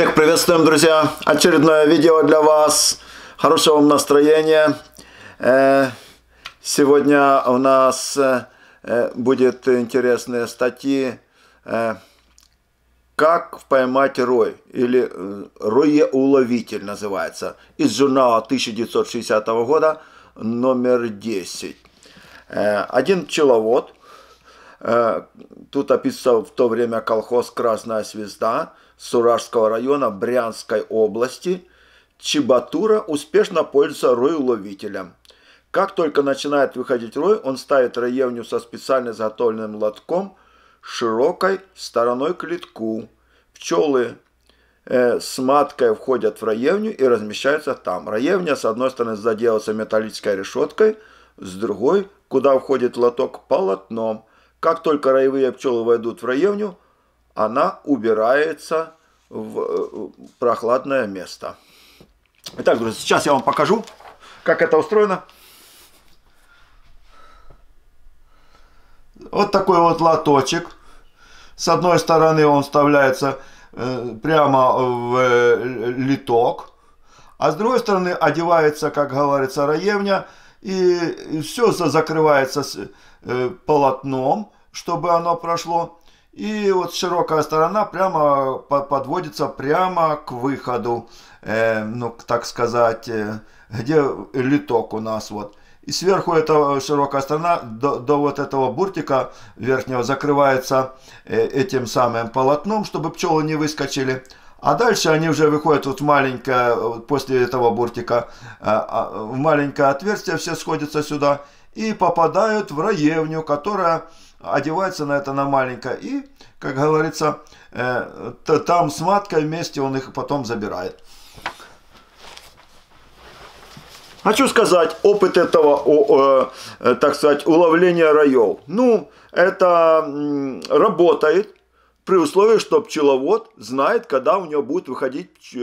Всех приветствуем, друзья! Очередное видео для вас. Хорошего вам настроения. Э, сегодня у нас э, э, будет интересные статьи «Как поймать рой» или «Роеуловитель» называется, из журнала 1960 года, номер 10. Один пчеловод, тут описал в то время колхоз «Красная звезда», Суражского района Брянской области, Чебатура успешно пользуется роеуловителем. Как только начинает выходить рой, он ставит роевню со специально заготовленным лотком широкой стороной к литку. Пчелы э, с маткой входят в роевню и размещаются там. Роевня с одной стороны заделается металлической решеткой, с другой, куда входит лоток, полотном. Как только роевые пчелы войдут в роевню, она убирается в э, прохладное место. Итак, друзья, сейчас я вам покажу, как это устроено. Вот такой вот лоточек. С одной стороны он вставляется э, прямо в э, литок, а с другой стороны одевается, как говорится, раевня, и все закрывается полотном, чтобы оно прошло. И вот широкая сторона прямо подводится прямо к выходу, э, ну, так сказать, э, где литок у нас вот. И сверху эта широкая сторона до, до вот этого буртика верхнего закрывается э, этим самым полотном, чтобы пчелы не выскочили. А дальше они уже выходят вот в маленькое, после этого буртика, э, а, в маленькое отверстие, все сходятся сюда и попадают в раевню, которая одевается на это на маленькое и, как говорится, э, там с маткой вместе он их потом забирает. Хочу сказать опыт этого, о, о, э, так сказать, уловления раев. Ну, это работает при условии, что пчеловод знает, когда у него будет выходить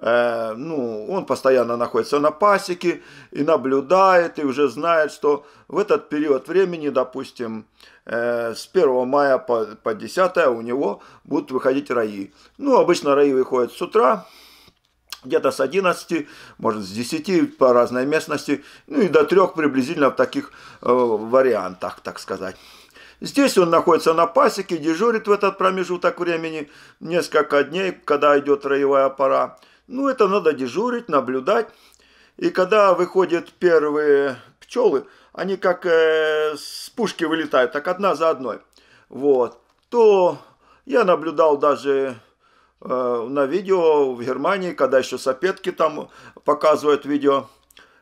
Э, ну, он постоянно находится на пасеке и наблюдает, и уже знает, что в этот период времени, допустим, э, с 1 мая по, по 10 у него будут выходить раи. Ну, обычно раи выходят с утра, где-то с 11, может с 10 по разной местности, ну и до 3 приблизительно в таких э, вариантах, так сказать. Здесь он находится на пасеке, дежурит в этот промежуток времени несколько дней, когда идет роевая пора. Ну, это надо дежурить, наблюдать. И когда выходят первые пчелы, они как э, с пушки вылетают, так одна за одной. Вот. То я наблюдал даже э, на видео в Германии, когда еще сапетки там показывают видео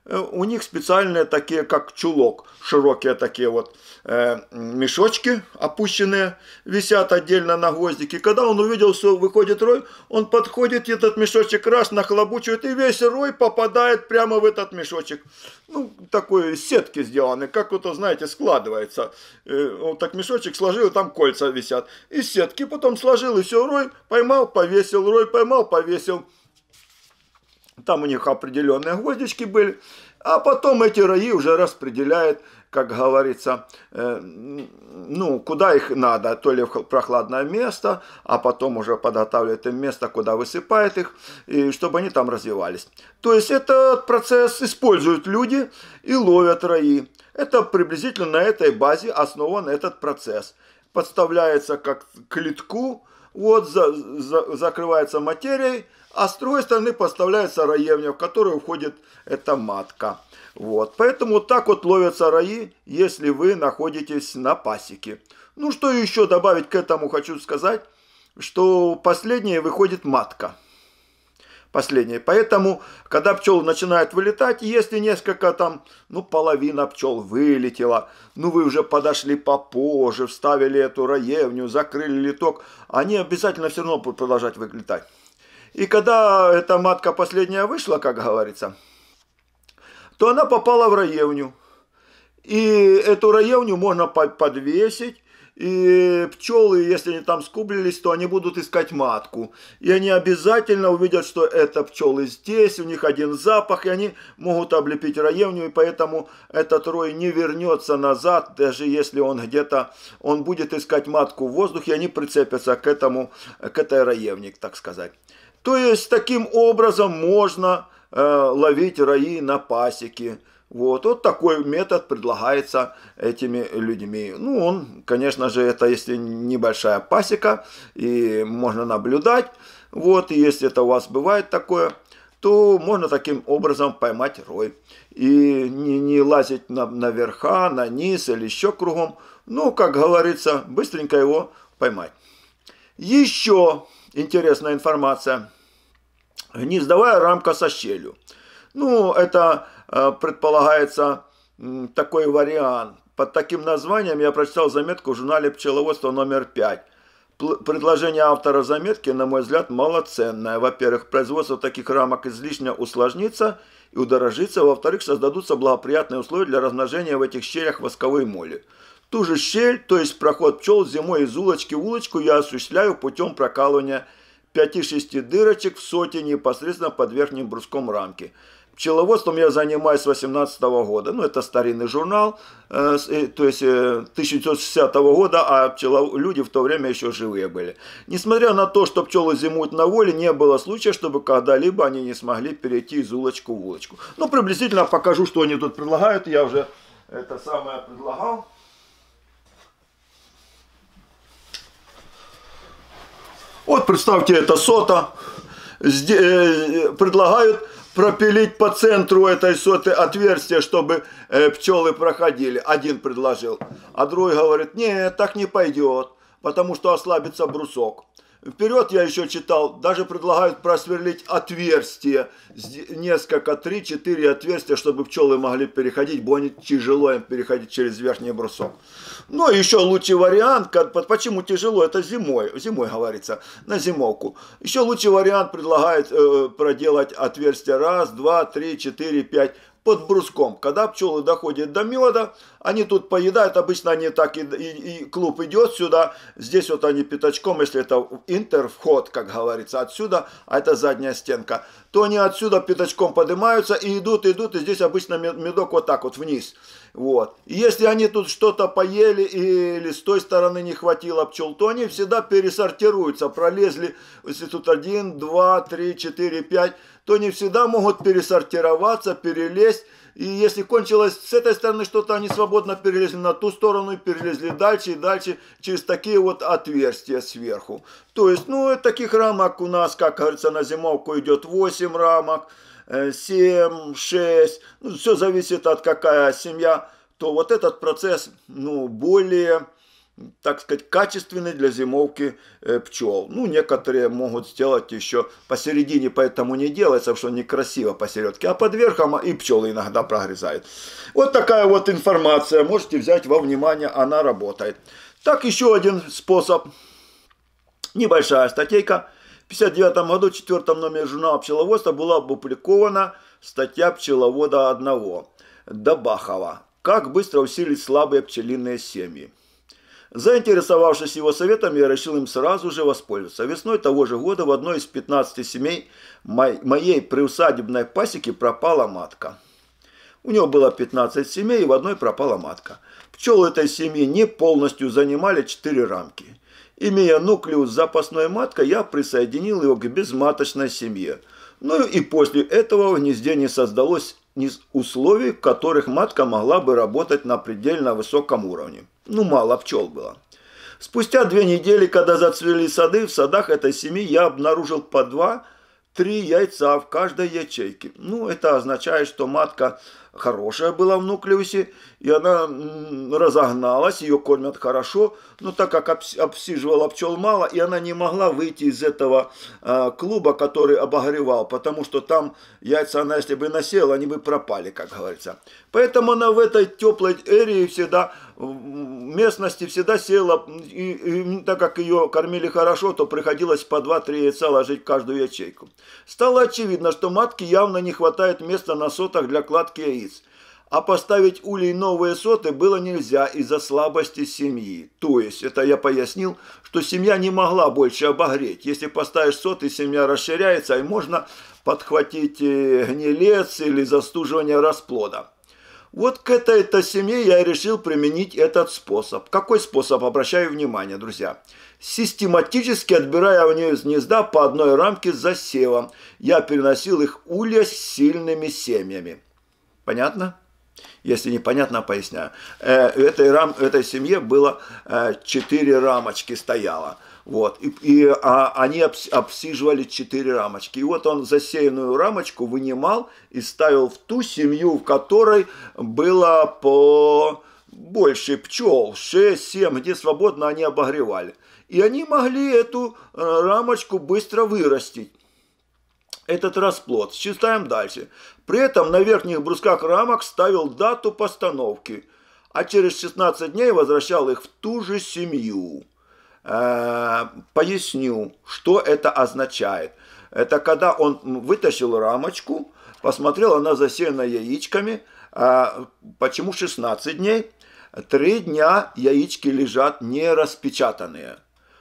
Э, у них специальные такие, как чулок, широкие такие вот э, мешочки опущенные, висят отдельно на гвоздике. Когда он увидел, что выходит рой, он подходит, этот мешочек раз нахлобучивает, и весь рой попадает прямо в этот мешочек. Ну, такой сетки сделаны, как вот, знаете, складывается. Э, вот так мешочек сложил, там кольца висят. И сетки потом сложил, и все, рой поймал, повесил, рой поймал, повесил. Там у них определенные гвоздички были. А потом эти раи уже распределяет, как говорится, э, ну, куда их надо. То ли в прохладное место, а потом уже подготавливает им место, куда высыпает их, и чтобы они там развивались. То есть этот процесс используют люди и ловят раи. Это приблизительно на этой базе основан этот процесс подставляется как к литку, вот за, за, закрывается материей, а с другой стороны подставляется раевня, в которую входит эта матка. Вот, поэтому так вот ловятся раи, если вы находитесь на пасеке. Ну что еще добавить к этому хочу сказать, что последнее выходит матка последние. Поэтому, когда пчелы начинают вылетать, если несколько там, ну, половина пчел вылетела, ну, вы уже подошли попозже, вставили эту раевню, закрыли литок, они обязательно все равно будут продолжать вылетать. И когда эта матка последняя вышла, как говорится, то она попала в раевню. И эту раевню можно подвесить, и пчелы, если они там скублились, то они будут искать матку. И они обязательно увидят, что это пчелы здесь, у них один запах, и они могут облепить раевню, и поэтому этот рой не вернется назад, даже если он где-то, он будет искать матку в воздухе, и они прицепятся к этому, к этой раевне, так сказать. То есть таким образом можно э, ловить раи на пасеке. Вот, вот такой метод предлагается этими людьми. Ну, он, конечно же, это если небольшая пасека, и можно наблюдать. Вот, и если это у вас бывает такое, то можно таким образом поймать рой. И не, не лазить на, на верха, на низ или еще кругом. Ну, как говорится, быстренько его поймать. Еще интересная информация. Гнездовая рамка со щелью. Ну, это Э, предполагается такой вариант. Под таким названием я прочитал заметку в журнале «Пчеловодство номер 5». Предложение автора заметки, на мой взгляд, малоценное. Во-первых, производство таких рамок излишне усложнится и удорожится. Во-вторых, создадутся благоприятные условия для размножения в этих щелях восковой моли. Ту же щель, то есть проход пчел зимой из улочки в улочку, я осуществляю путем прокалывания 5-6 дырочек в сотне непосредственно под верхним бруском рамки. Пчеловодством я занимаюсь с 18 -го года. Ну, это старинный журнал, э, э то есть э, 1960 -го года, а пчело... люди в то время еще живые были. Несмотря на то, что пчелы зимуют на воле, не было случая, чтобы когда-либо они не смогли перейти из улочку в улочку. Ну, приблизительно покажу, что они тут предлагают. Я уже это самое предлагал. Вот представьте, это сота. Э, предлагают пропилить по центру этой соты отверстие, чтобы э, пчелы проходили. Один предложил. А другой говорит, нет, так не пойдет, потому что ослабится брусок. Вперед я еще читал, даже предлагают просверлить отверстия, несколько, три, четыре отверстия, чтобы пчелы могли переходить, будет тяжело им переходить через верхний брусок. Но ну, еще лучший вариант, почему тяжело, это зимой, зимой говорится, на зимовку. Еще лучший вариант предлагает э, проделать отверстия раз, два, три, четыре, пять под бруском. Когда пчелы доходят до меда, они тут поедают, обычно они так и, и, и клуб идет сюда, здесь вот они пятачком, если это интер вход, как говорится, отсюда, а это задняя стенка, то они отсюда пятачком поднимаются и идут, идут, и здесь обычно медок вот так вот вниз. Вот. если они тут что-то поели или с той стороны не хватило пчел, то они всегда пересортируются, пролезли, если тут один два три четыре пять то они всегда могут пересортироваться, перелезть, и если кончилось с этой стороны что-то, они свободно перелезли на ту сторону и перелезли дальше и дальше через такие вот отверстия сверху. То есть, ну, таких рамок у нас, как говорится, на зимовку идет 8 рамок, 7, э, 6. Ну, все зависит от какая семья. То вот этот процесс, ну, более так сказать, качественный для зимовки э, пчел. Ну, некоторые могут сделать еще посередине, поэтому не делается, потому что некрасиво посередке, а под верхом а и пчелы иногда прогрызают. Вот такая вот информация, можете взять во внимание, она работает. Так, еще один способ, небольшая статейка. В 1959 году в четвертом номере журнала «Пчеловодство» была опубликована статья пчеловода одного, Добахова. «Как быстро усилить слабые пчелиные семьи». Заинтересовавшись его советом, я решил им сразу же воспользоваться. Весной того же года в одной из 15 семей моей приусадебной пасеки пропала матка. У него было 15 семей, и в одной пропала матка. Пчел этой семьи не полностью занимали 4 рамки. Имея нуклеус запасной маткой, я присоединил его к безматочной семье. Ну и после этого в гнезде не создалось условий, в которых матка могла бы работать на предельно высоком уровне. Ну, мало пчел было. Спустя две недели, когда зацвели сады, в садах этой семьи я обнаружил по два, три яйца в каждой ячейке. Ну, это означает, что матка хорошая была в нуклеусе, и она разогналась, ее кормят хорошо, но так как обсиживала пчел мало, и она не могла выйти из этого а, клуба, который обогревал, потому что там яйца она, если бы насела, они бы пропали, как говорится. Поэтому она в этой теплой эрии всегда местности всегда села, и, и так как ее кормили хорошо, то приходилось по 2-3 яйца ложить в каждую ячейку. Стало очевидно, что матке явно не хватает места на сотах для кладки яиц. А поставить улей новые соты было нельзя из-за слабости семьи. То есть, это я пояснил, что семья не могла больше обогреть. Если поставишь соты, семья расширяется, и можно подхватить э, гнилец или застуживание расплода. Вот к этой-то семье я решил применить этот способ. Какой способ? Обращаю внимание, друзья. Систематически отбирая у нее из гнезда по одной рамке с засевом, я переносил их улья с сильными семьями. Понятно? Если непонятно, поясняю. Э, этой, рам, этой семье было э, четыре рамочки стояло. Вот. И, и а, они обс, обсиживали четыре рамочки. И вот он засеянную рамочку вынимал и ставил в ту семью, в которой было по больше пчел, 6-7, где свободно они обогревали. И они могли эту э, рамочку быстро вырастить этот расплод. Считаем дальше. При этом на верхних брусках рамок ставил дату постановки, а через 16 дней возвращал их в ту же семью. Э, поясню, что это означает. Это когда он вытащил рамочку, посмотрел, она засеяна яичками. Э, почему 16 дней? Три дня яички лежат не распечатанные.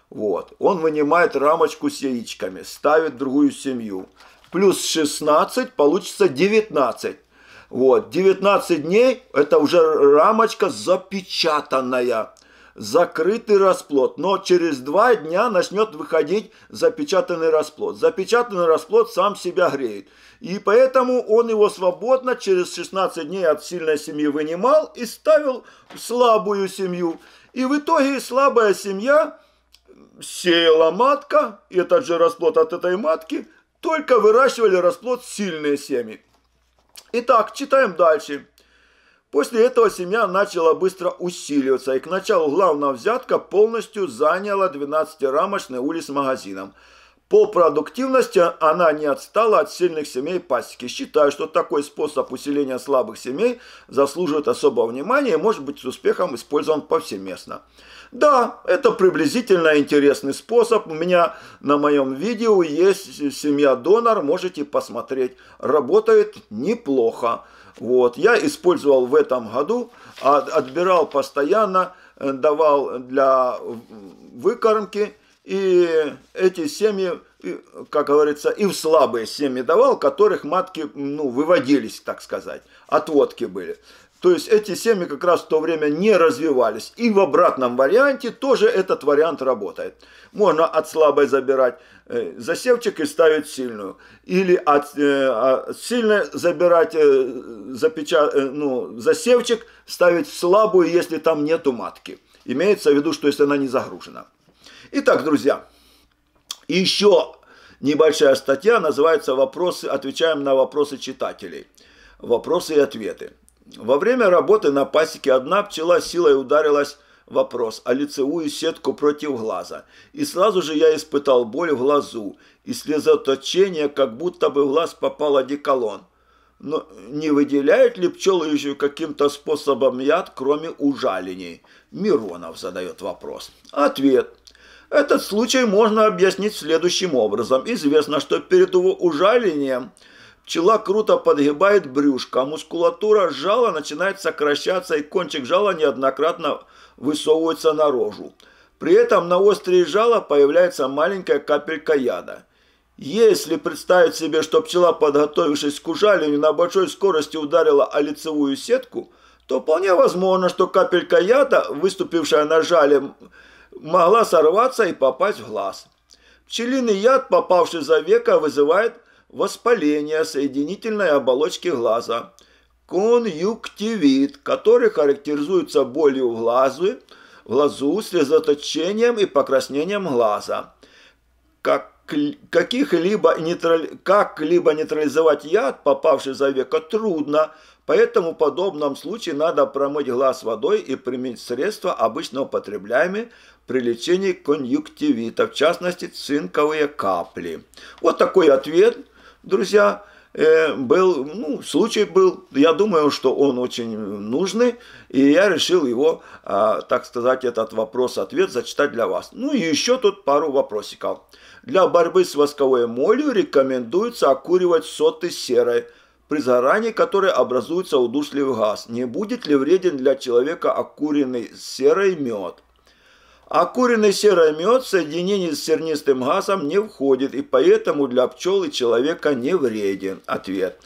Вот. Он вынимает рамочку с яичками, ставит другую семью. Плюс 16 получится 19. Вот, 19 дней, это уже рамочка запечатанная закрытый расплод, но через два дня начнет выходить запечатанный расплод. Запечатанный расплод сам себя греет. И поэтому он его свободно через 16 дней от сильной семьи вынимал и ставил в слабую семью. И в итоге слабая семья сеяла матка, и этот же расплод от этой матки, только выращивали расплод сильные семьи. Итак, читаем дальше. После этого семья начала быстро усиливаться, и к началу главного взятка полностью заняла 12-рамочный улей с магазином. По продуктивности она не отстала от сильных семей пасеки. Считаю, что такой способ усиления слабых семей заслуживает особого внимания и может быть с успехом использован повсеместно. Да, это приблизительно интересный способ. У меня на моем видео есть семья-донор, можете посмотреть. Работает неплохо. Вот. Я использовал в этом году, отбирал постоянно, э, давал для выкормки. И эти семьи, как говорится, и в слабые семьи давал, которых матки ну, выводились, так сказать, отводки были. То есть эти семьи как раз в то время не развивались. И в обратном варианте тоже этот вариант работает. Можно от слабой забирать э, засевчик и ставить сильную. Или от, э, от сильной забирать э, запеча, ну, засевчик, ставить слабую, если там нету матки. Имеется в виду, что если она не загружена. Итак, друзья, еще небольшая статья называется «Вопросы, отвечаем на вопросы читателей». Вопросы и ответы. Во время работы на пасеке одна пчела силой ударилась вопрос, о а лицевую сетку против глаза. И сразу же я испытал боль в глазу и слезоточение, как будто бы в глаз попал одеколон. Но не выделяет ли пчелы еще каким-то способом яд, кроме ужалений? Миронов задает вопрос. Ответ. Этот случай можно объяснить следующим образом. Известно, что перед его ужалением – Пчела круто подгибает брюшко, а мускулатура жала начинает сокращаться, и кончик жала неоднократно высовывается наружу. При этом на острие жала появляется маленькая капелька яда. Если представить себе, что пчела, подготовившись к ужалению, на большой скорости ударила о лицевую сетку, то вполне возможно, что капелька яда, выступившая на жале, могла сорваться и попасть в глаз. Пчелиный яд, попавший за века, вызывает воспаление соединительной оболочки глаза, конъюнктивит, который характеризуется болью в глазу, в глазу, слезоточением и покраснением глаза. Как каких-либо нейтраль... как-либо нейтрализовать яд, попавший за века трудно, поэтому в подобном случае надо промыть глаз водой и применить средства, обычно употребляемые при лечении конъюнктивита, в частности цинковые капли. Вот такой ответ – друзья, э, был, ну, случай был, я думаю, что он очень нужный, и я решил его, а, так сказать, этот вопрос-ответ зачитать для вас. Ну и еще тут пару вопросиков. Для борьбы с восковой молью рекомендуется окуривать соты серой, при зарании которой образуется удушливый газ. Не будет ли вреден для человека окуренный серой мед? А Окуренный серый мед в соединении с сернистым газом не входит, и поэтому для пчелы человека не вреден. Ответ.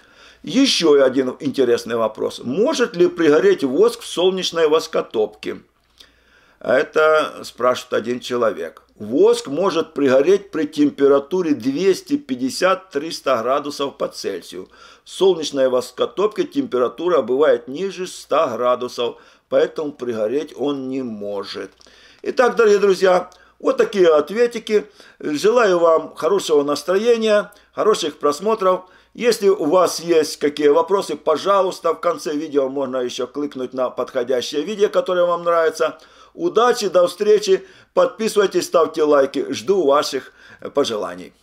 Еще один интересный вопрос. Может ли пригореть воск в солнечной воскотопке? Это спрашивает один человек. Воск может пригореть при температуре 250-300 градусов по Цельсию. В солнечной воскотопке температура бывает ниже 100 градусов, поэтому пригореть он не может. Итак, дорогие друзья, вот такие ответики. Желаю вам хорошего настроения, хороших просмотров. Если у вас есть какие вопросы, пожалуйста, в конце видео можно еще кликнуть на подходящее видео, которое вам нравится. Удачи, до встречи, подписывайтесь, ставьте лайки, жду ваших пожеланий.